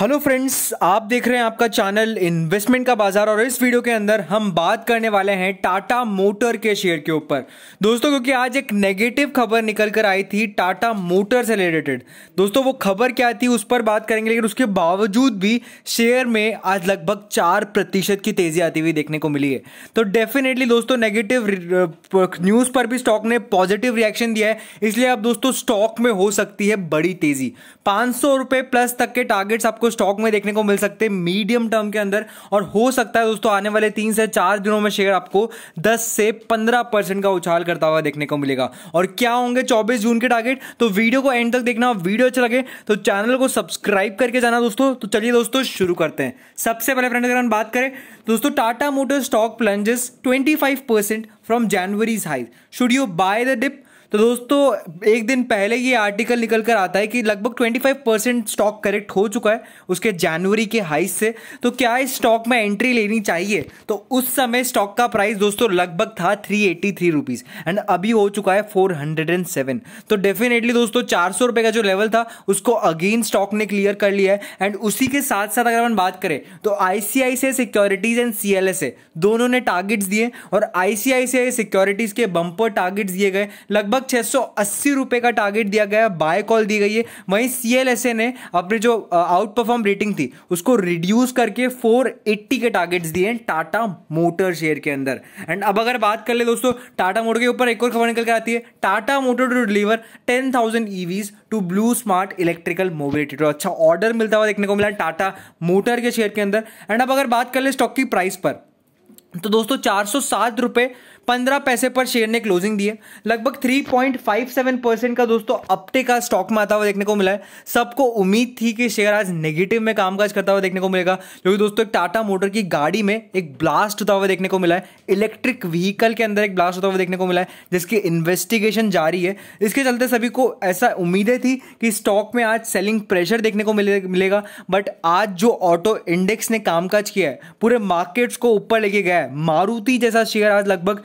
Hello friends आप देख रहे हैं आपका चैनल इन्वेस्टमेंट का बाजार और इस वीडियो के अंदर हम बात करने वाले हैं टाटा मोटर के शेयर के ऊपर दोस्तों क्योंकि आज एक नेगेटिव खबर निकल कर आई थी टाटा मोटर से रिलेटेड दोस्तों वो खबर क्या थी उस पर बात करेंगे लेकिन उसके बावजूद भी शेयर में आज लगभग चार प्रतिशत की तेजी आती हुई देखने को मिली है तो डेफिनेटली दोस्तों नेगेटिव न्यूज़ पर भी स्टॉक ने पॉजिटिव रिएक्शन दिया है इसलिए अब दोस्तों स्टॉक में हो सकती है बड़ी तेजी पांच प्लस तक के टारगेट्स आपको आपको स्टॉक में देखने को मिल सकते हैं मीडियम टर्म के अंदर और हो सकता है दोस्तों आने वाले तीन से चार दिनों में शेयर आपको दस से पंद्रह परसेंट का उछाल करता हुआ देखने को मिलेगा और क्या होंगे चौबीस जून के टारगेट तो वीडियो को एंड तक देखना वीडियो अच्छा लगे तो चैनल को सब्सक्राइब करके जाना दोस्तों तो चलिए दोस्तों शुरू करते हैं सबसे पहले फ्रेंड अगर हम बात करें दोस्तों Tata motor stock plunges 25% from January highs. Should you buy the dip तो दोस्तों एक दिन पहले ये आर्टिकल निकल कर आता है कि लगभग 25 परसेंट स्टॉक करेक्ट हो चुका है उसके जनवरी के हाई से तो क्या इस स्टॉक में एंट्री लेनी चाहिए तो उस समय स्टॉक का प्राइस दोस्तों लगभग था three eighty three rupees and अभी हो चुका है फोर हंड्रेड एंड सेवन तो डेफिनेटली दोस्तों चार सौ रुपए का जो लेवल था उसको अगेन स्टॉक ने क्लियर कर लिया है एंड उसी के साथ साथ अगर हम बात करें तो ICICI securities and C A दोनों ने टारगेट्स दिए और आईसीआईसीआई सिक्योरिटीज के बम्पर टारगेट्स दिए गए लगभग लगभग छह सौ अस्सी रुपए का टारगेट दिया गया बाय कॉल दी गई है वहीं सी एल एस ए ने अपने जो आउट परफॉर्म रेटिंग थी उसको रिड्यूस करके फोर एट्टी के टारगेट दिए हैं टाटा मोटर शेयर के अंदर एंड अब अगर बात कर ले दोस्तों टाटा मोटर के ऊपर एक और खबर निकल कर आती है Tata motor to deliver ten thousand EVs to Blue Smart electrical mobility तो अच्छा ऑर्डर मिलता हुआ देखने को मिला टाटा मोटर के शेयर के अंदर एंड अब अगर बात कर ले स्टॉक की प्राइस पर तो दोस्तों चार सौ सात रुपये पंद्रह पैसे पर शेयर ने क्लोजिंग दी है लगभग three point five seven percent का दोस्तों अपटे का स्टॉक में आता हुआ देखने को मिला है सबको उम्मीद थी कि शेयर आज नेगेटिव में कामकाज करता हुआ देखने को मिलेगा क्योंकि दोस्तों एक टाटा मोटर की गाड़ी में एक ब्लास्ट होता हुआ देखने को मिला है इलेक्ट्रिक व्हीकल के अंदर एक ब्लास्ट होता हुआ देखने को मिला है जिसकी इन्वेस्टिगेशन जारी है इसके चलते सभी को ऐसा उम्मीदें थी कि स्टॉक में आज सेलिंग प्रेशर देखने को मिले मिलेगा बट आज जो ऑटो इंडेक्स ने कामकाज किया है पूरे मार्केट्स को ऊपर लेके गया है मारुति जैसा शेयर आज लगभग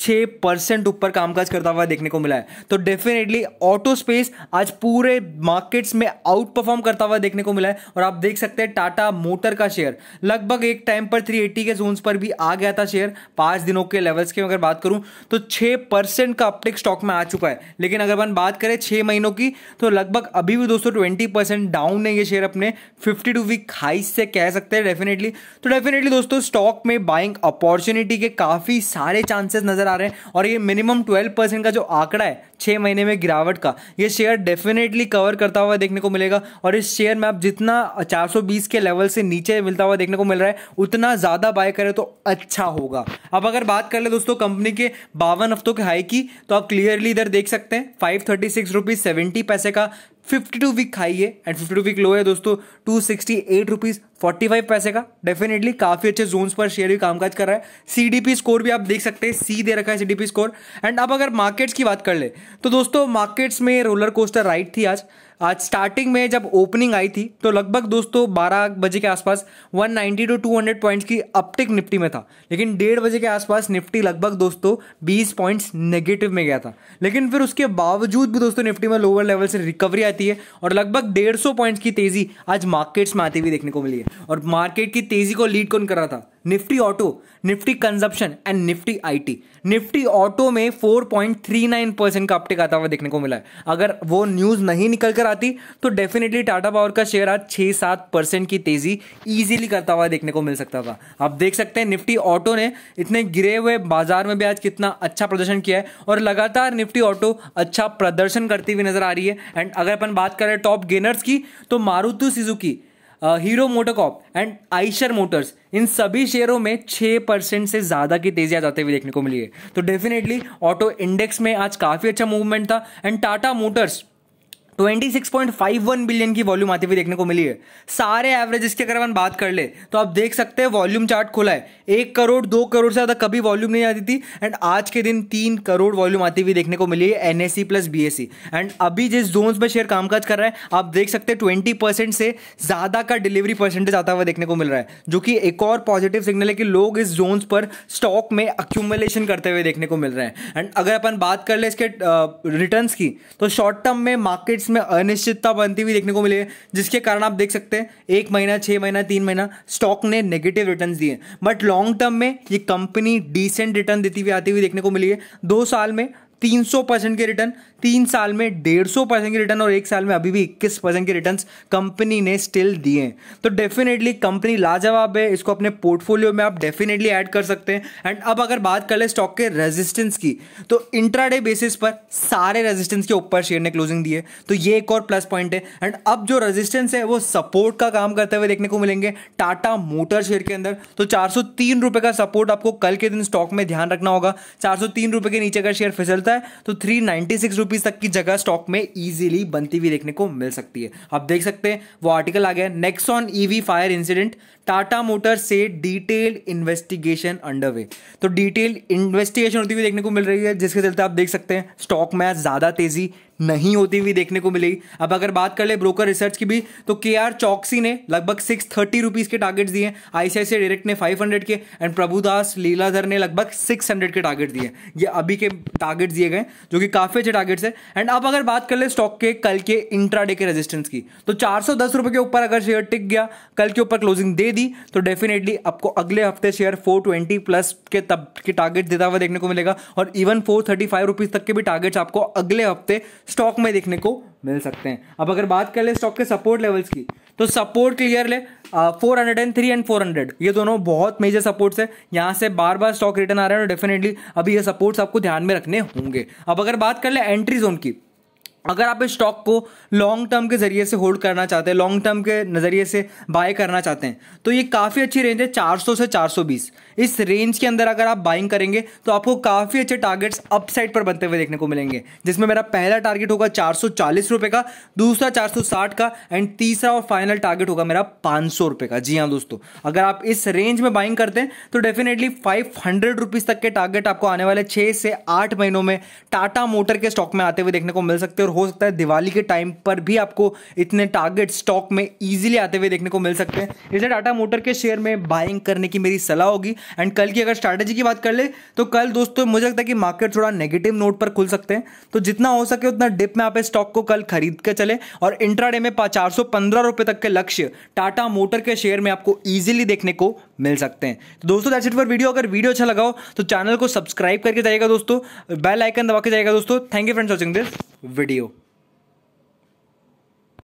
छः परसेंट ऊपर कामकाज करता हुआ देखने को मिला है तो डेफिनेटली ऑटो स्पेस आज पूरे मार्केट्स में आउट परफॉर्म करता हुआ देखने को मिला है और आप देख सकते हैं टाटा मोटर का शेयर लगभग एक टाइम पर 380 के जोन्स पर भी आ गया था शेयर पाँच दिनों के लेवल्स की अगर बात करूँ तो छः परसेंट का अपटेक स्टॉक में आ चुका है लेकिन अगर अपन बात करें छः महीनों की तो लगभग अभी भी दोस्तों ट्वेंटी परसेंट डाउन है ये शेयर अपने फिफ्टी टू वीक हाई से कह सकते हैं डेफिनेटली तो डेफिनेटली दोस्तों स्टॉक में बाइंग अपॉर्चुनिटी के काफ़ी सारे चांसेस नजर आ रहे हैं और ये मिनिमम ट्वेल्व परसेंट का जो आंकड़ा है छः महीने में गिरावट का ये शेयर डेफिनेटली कवर करता हुआ देखने को मिलेगा और इस शेयर में आप जितना 420 के लेवल से नीचे मिलता हुआ देखने को मिल रहा है उतना ज़्यादा बाय करें तो अच्छा होगा अब अगर बात कर ले दोस्तों कंपनी के बावन हफ्तों के हाई की तो आप क्लियरली इधर देख सकते हैं five thirty six rupees seventy पैसे का फिफ्टी टू वीक हाई है and fifty two week low है दोस्तों two sixty eight rupees forty five पैसे का डेफिनेटली काफ़ी अच्छे जोन्स पर शेयर भी कामकाज कर रहा है सीडीपी स्कोर भी आप देख सकते हैं सी दे रखा है सीडीपी स्कोर एंड अब अगर मार्केट्स की बात कर ले तो दोस्तों मार्केट्स में रोलर कोस्टर राइट थी आज आज स्टार्टिंग में जब ओपनिंग आई थी तो लगभग दोस्तों बारह बजे के आसपास 190 टू टू हंड्रेड पॉइंट्स की अपटिक निफ्टी में था लेकिन डेढ़ बजे के आसपास निफ्टी लगभग दोस्तों 20 पॉइंट्स नेगेटिव में गया था लेकिन फिर उसके बावजूद भी दोस्तों निफ्टी में लोअर लेवल से रिकवरी आती है और लगभग डेढ़ पॉइंट्स की तेज़ी आज मार्केट्स में आती हुई देखने को मिली है और मार्केट की तेज़ी को लीड कौन कर रहा था Nifty auto Nifty consumption and Nifty IT Nifty auto में 4.39 परसेंट का अपटेक आता हुआ देखने को मिला है अगर वो न्यूज़ नहीं निकल कर आती तो डेफिनेटली टाटा पावर का शेयर आज 6 सात परसेंट की तेज़ी इजीली करता हुआ देखने को मिल सकता था आप देख सकते हैं निफ्टी ऑटो ने इतने गिरे हुए बाजार में भी आज कितना अच्छा प्रदर्शन किया है और लगातार निफ्टी ऑटो अच्छा प्रदर्शन करती हुई नजर आ रही है एंड अगर अपन बात करें टॉप गेनर्स की तो Maruti Suzuki Hero MotoCorp and Eicher motors इन सभी शेयरों में छः परसेंट से ज़्यादा की तेजी आ जाते हुए देखने को मिली है तो डेफिनेटली ऑटो इंडेक्स में आज काफ़ी अच्छा मूवमेंट था एंड टाटा मोटर्स 26.51 बिलियन की वॉल्यूम आती हुई देखने को मिली है सारे एवरेजेस की अगर हम बात कर ले तो आप देख सकते हैं वॉल्यूम चार्ट खुला है एक करोड़ दो करोड़ से ज़्यादा कभी वॉल्यूम नहीं आती थी एंड आज के दिन तीन करोड़ वॉल्यूम आती हुई देखने को मिली है एन प्लस बी एंड अभी जिस जोन में शेयर कामकाज कर रहा है आप देख सकते हैं ट्वेंटी परसेंट से ज़्यादा का डिलीवरी परसेंटेज आता हुआ देखने को मिल रहा है जो कि एक और पॉजिटिव सिग्नल है कि लोग इस जोन पर स्टॉक में अक्यूमुलेशन करते हुए देखने को मिल रहे हैं एंड अगर अपन बात कर ले इसके रिटर्न की तो शॉर्ट टर्म में मार्केट्स में अनिश्चितता बनती हुई देखने को मिली है जिसके कारण आप देख सकते हैं एक महीना छः महीना तीन महीना स्टॉक ने नेगेटिव रिटर्न दिए बट लॉन्ग टर्म में ये कंपनी डिसेंट रिटर्न देती हुई आती हुई देखने को मिली है दो साल में 300 परसेंट के रिटर्न तीन साल में डेढ़ सौ परसेंट के रिटर्न और एक साल में अभी भी इक्कीस परसेंट के रिटर्न कंपनी ने स्टिल दिए तो डेफिनेटली कंपनी लाजवाब है इसको अपने पोर्टफोलियो में आप डेफिनेटली ऐड कर सकते हैं एंड अब अगर बात कर ले स्टॉक के रेजिस्टेंस की तो इंट्राडे बेसिस पर सारे रेजिस्टेंस के ऊपर शेयर ने क्लोजिंग दी है तो ये एक और प्लस पॉइंट है एंड अब जो रेजिस्टेंस है वो सपोर्ट का काम करते हुए देखने को मिलेंगे टाटा मोटर शेयर के अंदर तो चार सौ का सपोर्ट आपको कल के दिन स्टॉक में ध्यान रखना होगा चार सौ के नीचे का शेयर फिसलता होता है तो थ्री नाइनटी सिक्स रुपीज़ तक की जगह स्टॉक में इजीली बनती हुई देखने को मिल सकती है आप देख सकते हैं वो आर्टिकल आ गया next on EV fire incident Tata motor से डिटेल्ड इन्वेस्टिगेशन अंडर वे तो डिटेल इन्वेस्टिगेशन होती हुई देखने को मिल रही है जिसके चलते आप देख सकते हैं स्टॉक में ज़्यादा तेज़ी नहीं होती हुई देखने को मिलेगी अब अगर बात कर ले ब्रोकर रिसर्च की भी तो के आर चौकसी ने लगभग सिक्स थर्टी रुपीज़ के टारगेट्स दिए आईसीआईसी डायरेक्ट ने फाइव हंड्रेड के एंड प्रभुदास लीलाधर ने लगभग सिक्स हंड्रेड के टारगेट दिए ये अभी के टारगेट दिए गए जो कि काफ़ी अच्छे टारगेट्स है एंड अब अगर बात कर ले स्टॉक के कल के इंट्राडे के रेजिस्टेंस की तो चार के ऊपर अगर शेयर टिक गया कल के ऊपर क्लोजिंग दे दी दी तो डेफिनेटली आपको अगले हफ्ते शेयर 420 प्लस के तब के टारगेट देता हुआ देखने को मिलेगा और इवन फोर थर्टी तक के भी टारगेट्स आपको अगले हफ्ते स्टॉक में देखने को मिल सकते हैं अब अगर बात कर ले स्टॉक के सपोर्ट लेवल्स की तो support clearly four hundred and three and four hundred ये दोनों बहुत मेजर सपोर्ट्स है यहाँ से बार बार स्टॉक रिटर्न आ रहे हैं और डेफिनेटली अभी ये सपोर्ट्स आपको ध्यान में रखने होंगे अब अगर बात कर ले एंट्री जोन की अगर आप इस स्टॉक को लॉन्ग टर्म के जरिए से होल्ड करना चाहते हैं लॉन्ग टर्म के नज़रिए से बाय करना चाहते हैं तो ये काफ़ी अच्छी रेंज है 400 से 420 इस रेंज के अंदर अगर आप बाइंग करेंगे तो आपको काफ़ी अच्छे टारगेट्स अपसाइड पर बनते हुए देखने को मिलेंगे जिसमें मेरा पहला टारगेट होगा चार रुपए का दूसरा चार का एंड तीसरा और फाइनल टारगेट होगा मेरा पाँच रुपए का जी हाँ दोस्तों अगर आप इस रेंज में बाइंग करते हैं तो डेफिनेटली फाइव हंड्रेड तक के टारगेट आपको आने वाले छः से आठ महीनों में टाटा मोटर के स्टॉक में आते हुए देखने को मिल सकते हैं और हो सकता है दिवाली के टाइम पर भी आपको इतने टारगेट स्टॉक में ईजिली आते हुए देखने को मिल सकते हैं इसलिए टाटा मोटर के शेयर में बाइंग करने की मेरी सलाह होगी एंड कल की अगर स्ट्रैटेजी की बात कर ले तो कल दोस्तों मुझे लगता है कि मार्केट थोड़ा नेगेटिव नोट पर खुल सकते हैं तो जितना हो सके उतना डिप में आप इस स्टॉक को कल खरीद के चले और इंट्राडे में चार सौ तक के लक्ष्य टाटा मोटर के शेयर में आपको ईजिली देखने को मिल सकते हैं तो दोस्तों दैट्स इट फॉर वीडियो अगर वीडियो अच्छा लगाओ तो चैनल को सब्सक्राइब करके जाएगा दोस्तों बेल आइकन दबा के जाएगा दोस्तों thank you friends watching this video